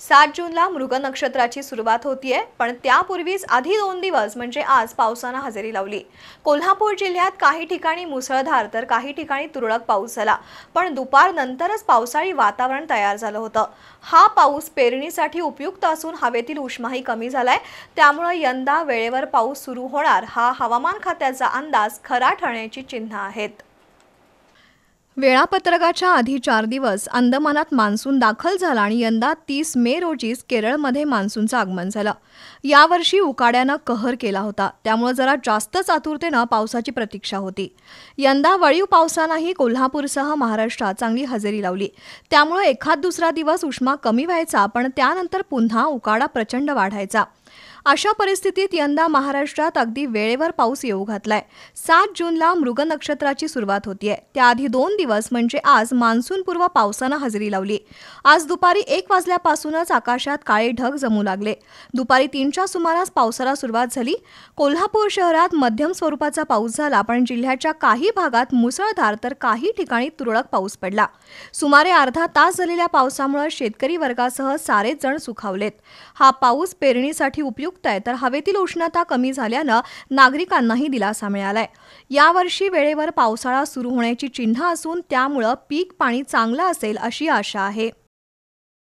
सात जूनला मृग नक्षत्राची सुरुवात होतीये पण त्यापूर्वीच आधी दोन दिवस म्हणजे आज पावसानं हजेरी लावली कोल्हापूर जिल्ह्यात काही ठिकाणी मुसळधार तर काही ठिकाणी तुरळक पाऊस झाला पण दुपारनंतरच पावसाळी वातावरण तयार झालं होतं हा पाऊस पेरणीसाठी उपयुक्त असून हवेतील उष्माही कमी झालाय त्यामुळे यंदा वेळेवर पाऊस सुरू होणार हा हवामान खात्याचा अंदाज खरा ठरण्याची चिन्ह आहेत वेळापत्रकाच्या आधी चार दिवस अंदमानात मान्सून दाखल झाला आणि यंदा तीस मे रोजीच केरळमध्ये मान्सूनचं आगमन झालं यावर्षी उकाड्यानं कहर केला होता त्यामुळे जरा जास्तच आतुरतेनं पावसाची प्रतीक्षा होती यंदा वळीव पावसानंही कोल्हापूरसह महाराष्ट्रात चांगली हजेरी लावली त्यामुळे एखाद दुसरा दिवस उष्मा कमी व्हायचा पण त्यानंतर पुन्हा उकाडा प्रचंड वाढायचा अशा परिस्थितीत यंदा महाराष्ट्रात अगदी वेळेवर पाऊस येऊ घातलाय सात जूनला मृग नक्षत्राची सुरुवात होतीये त्याआधी दोन दिवस म्हणजे आज मान्सूनपूर्व पावसानं हजेरी लावली आज दुपारी एक वाजल्यापासूनच आकाशात काळे ढग जमू लागले दुपारी तीनच्या सुमारास पावसाला सुरुवात झाली कोल्हापूर शहरात मध्यम स्वरूपाचा पाऊस झाला पण जिल्ह्याच्या काही भागात मुसळधार तर काही ठिकाणी तुरळक पाऊस पडला सुमारे अर्धा तास झालेल्या पावसामुळे शेतकरी वर्गासह सारेच जण सुखावलेत हा पाऊस पेरणीसाठी उपयुक्त उपयुक्त आहे तर हवेतील उष्णता कमी झाल्यानं नागरिकांनाही दिलासा मिळालाय यावर्षी वेळेवर पावसाळा सुरू होण्याची चिन्ह असून त्यामुळं पीक पाणी चांगलं असेल अशी आशा आहे